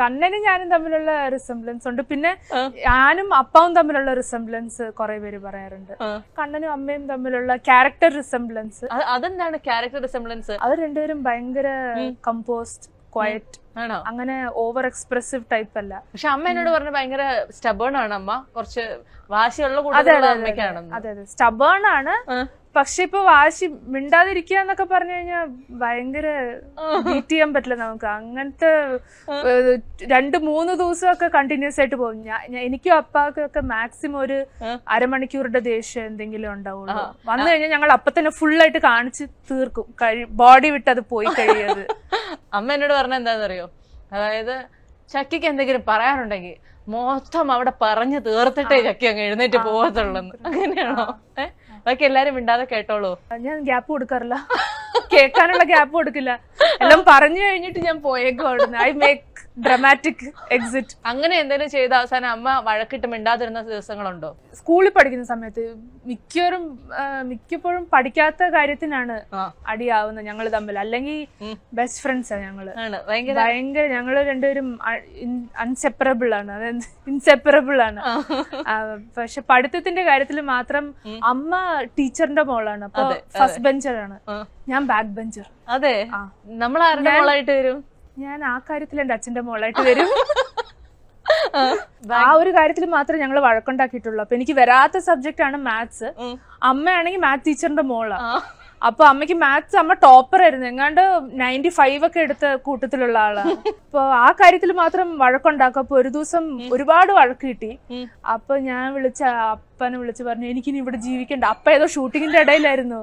കണ്ണനും ഞാനും തമ്മിലുള്ള റിസംബ്ലൻസ് ഉണ്ട് പിന്നെ ഞാനും അപ്പാവും തമ്മിലുള്ള റിസംബ്ലൻസ് കുറെ പേര് പറയാറുണ്ട് കണ്ണനും അമ്മയും തമ്മിലുള്ള ക്യാരക്ടർ റിസംബ്ലൻസ് അതെന്താണ് ക്യാരക്ടർ റിസംബ്ലൻസ് അവർ രണ്ടുപേരും ഭയങ്കര കമ്പോസ്റ്റ് ക്വയറ്റ് ആണോ അങ്ങനെ ഓവർ എക്സ്പ്രസീവ് ടൈപ്പ് അല്ല പക്ഷെ അമ്മ എന്നോട് പറഞ്ഞ ഭയങ്കര സ്റ്റബേൺ ആണ് അമ്മ കുറച്ച് വാശിയുള്ള അമ്മയ്ക്കാണ് അതെ അതെ സ്റ്റബേൺ ആണ് പക്ഷെ ഇപ്പൊ വാശി മിണ്ടാതിരിക്കുക എന്നൊക്കെ പറഞ്ഞു കഴിഞ്ഞാൽ ഭയങ്കര ബീറ്റ് ചെയ്യാൻ പറ്റില്ല നമുക്ക് അങ്ങനത്തെ രണ്ട് മൂന്ന് ദിവസമൊക്കെ കണ്ടിന്യൂസ് ആയിട്ട് പോകും ഞാൻ എനിക്കും അപ്പാക്കും ഒക്കെ മാക്സിമം ഒരു അരമണിക്കൂറിന്റെ ദേഷ്യം എന്തെങ്കിലും ഉണ്ടാവുള്ളൂ വന്നു കഴിഞ്ഞാൽ ഞങ്ങൾ അപ്പൊ തന്നെ ഫുൾ ആയിട്ട് കാണിച്ച് തീർക്കും ബോഡി വിട്ട് അത് പോയി കഴിയത് അമ്മ എന്നോട് പറഞ്ഞ എന്താണെന്നറിയോ അതായത് ചക്കിക്ക് എന്തെങ്കിലും പറയാറുണ്ടെങ്കിൽ മൊത്തം അവിടെ പറഞ്ഞു തീർത്തിട്ടേ ചക്കി അങ്ങ് എഴുന്നേറ്റ് പോകത്തുള്ളൂ അങ്ങനെയാണോ ഏ ബാക്കി എല്ലാരും മിണ്ടാതെ കേട്ടോളൂ ഞാൻ ഗ്യാപ്പ് കൊടുക്കാറില്ല കേൾക്കാനുള്ള ഗ്യാപ്പ് കൊടുക്കില്ല എല്ലാം പറഞ്ഞു കഴിഞ്ഞിട്ട് ഞാൻ പോയേക്കും അവിടുന്ന് ഐ മേക്ക് ഡ്രമാറ്റിക് എക്സിറ്റ് അങ്ങനെ എന്തെങ്കിലും ചെയ്ത അവസാനം അമ്മ വഴക്കിട്ട് മിണ്ടാതിരുന്ന ദിവസങ്ങളുണ്ടോ സ്കൂളിൽ പഠിക്കുന്ന സമയത്ത് മിക്കവരും മിക്കപ്പോഴും പഠിക്കാത്ത കാര്യത്തിനാണ് അടിയാവുന്നത് ഞങ്ങൾ തമ്മിൽ അല്ലെങ്കിൽ ബെസ്റ്റ് ഫ്രണ്ട്സ് ആണ് ഞങ്ങള് ഭയങ്കര ഞങ്ങൾ രണ്ടുപേരും അൺസെപ്പറബിൾ ആണ് അതായത് ഇൻസെപ്പറബിൾ ആണ് പക്ഷെ പഠിത്തത്തിന്റെ കാര്യത്തിൽ മാത്രം അമ്മ ടീച്ചറിന്റെ മോളാണ് അപ്പൊ ഫസ്റ്റ് ബെഞ്ചറാണ് ഞാൻ ബാക്ക് ബെഞ്ചർ അതെ നമ്മൾ ആരുടെ മോളായിട്ട് വരും ഞാൻ ആ കാര്യത്തിൽ എന്റെ അച്ഛന്റെ മോളായിട്ട് വരും ആ ഒരു കാര്യത്തിൽ മാത്രമേ ഞങ്ങൾ വഴക്കുണ്ടാക്കിയിട്ടുള്ളൂ അപ്പൊ എനിക്ക് വരാത്ത സബ്ജക്റ്റ് ആണ് മാത്സ് അമ്മയാണെങ്കിൽ മാത്സ് ടീച്ചറിന്റെ മോളാണ് അപ്പൊ അമ്മയ്ക്ക് മാത്സ് അമ്മ ടോപ്പർ ആയിരുന്നു എങ്ങാണ്ട് നയൻറ്റി ഫൈവ് ഒക്കെ എടുത്ത കൂട്ടത്തിലുള്ള ആളാണ് അപ്പൊ ആ കാര്യത്തിൽ മാത്രം വഴക്കുണ്ടാക്കും അപ്പൊ ഒരു ദിവസം ഒരുപാട് വഴക്ക് കിട്ടി അപ്പൊ ഞാൻ വിളിച്ച അപ്പനെ വിളിച്ച് പറഞ്ഞു എനിക്കിനി ഇവിടെ ജീവിക്കണ്ട അപ്പ ഏതോ ഷൂട്ടിങ്ങിന്റെ ഇടയിലായിരുന്നു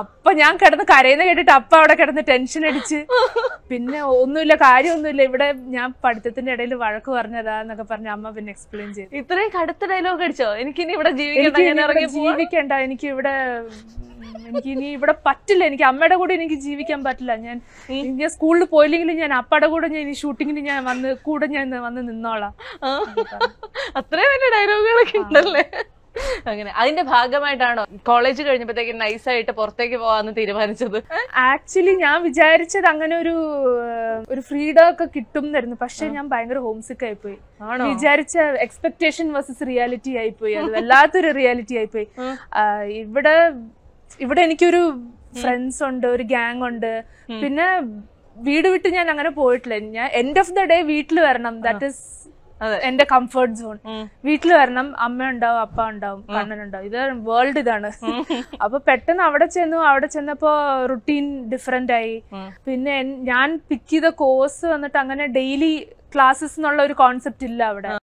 അപ്പൊ ഞാൻ കിടന്ന് കരയുന്ന കേട്ടിട്ട് അപ്പ അവിടെ കിടന്ന് ടെൻഷൻ അടിച്ച് പിന്നെ ഒന്നുമില്ല കാര്യമൊന്നുമില്ല ഇവിടെ ഞാൻ പഠിത്തത്തിന്റെ ഇടയിൽ വഴക്ക് പറഞ്ഞതാ എന്നൊക്കെ പറഞ്ഞ അമ്മ പിന്നെ എക്സ്പ്ലെയിൻ ചെയ്തു ഇത്രയും കടുത്ത ഡയലോഗ് അടിച്ചോ എനിക്ക് ഇനി ഇവിടെ ജീവിക്കണ്ട എനിക്ക് ഇവിടെ എനിക്ക് ഇനി ഇവിടെ പറ്റില്ല എനിക്ക് അമ്മയുടെ കൂടെ എനിക്ക് ജീവിക്കാൻ പറ്റില്ല ഞാൻ ഞാൻ സ്കൂളിൽ പോയില്ലെങ്കിലും ഞാൻ അപ്പയുടെ കൂടെ ഞാൻ ഇനി ഷൂട്ടിങ്ങിന് ഞാൻ വന്ന് കൂടെ ഞാൻ വന്ന് നിന്നോളാം അത്രയും വലിയ ഡയലോഗുകളൊക്കെ ഉണ്ടല്ലേ അങ്ങനെ അതിന്റെ ഭാഗമായിട്ടാണോ കോളേജ് കഴിഞ്ഞപ്പോഴത്തേക്ക് നൈസായിട്ട് പുറത്തേക്ക് പോവാന്ന് തീരുമാനിച്ചത് ആക്ച്വലി ഞാൻ വിചാരിച്ചത് അങ്ങനെ ഒരു ഒരു ഫ്രീഡം ഒക്കെ കിട്ടും എന്നായിരുന്നു പക്ഷെ ഞാൻ ഭയങ്കര ഹോം സിക്ക് ആയിപ്പോയി വിചാരിച്ച എക്സ്പെക്ടേഷൻ വേഴ്സസ് റിയാലിറ്റി ആയിപ്പോയി അത് വല്ലാത്തൊരു റിയാലിറ്റി ആയിപ്പോയി ഇവിടെ ഇവിടെ എനിക്കൊരു ഫ്രണ്ട്സ് ഉണ്ട് ഒരു ഗ്യാങ് ഉണ്ട് പിന്നെ വീട് വിട്ട് ഞാൻ അങ്ങനെ പോയിട്ടില്ല ഞാൻ എൻഡ് ഓഫ് ദ ഡേ വീട്ടിൽ വരണം ദാറ്റ് ഇസ് എന്റെ കംഫർട്ട് സോൺ വീട്ടിൽ വരണം അമ്മ ഉണ്ടാവും അപ്പ ഉണ്ടാവും കണ്ണൻ ഉണ്ടാവും ഇത് വേൾഡ് ഇതാണ് അപ്പൊ പെട്ടെന്ന് അവിടെ ചെന്നു അവിടെ ചെന്നപ്പോ റുട്ടീൻ ഡിഫറെന്റ് ആയി പിന്നെ ഞാൻ പിക്ക് ചെയ്ത കോഴ്സ് വന്നിട്ട് അങ്ങനെ ഡെയിലി ക്ലാസ്സസ് എന്നുള്ള ഒരു കോൺസെപ്റ്റ് ഇല്ല അവിടെ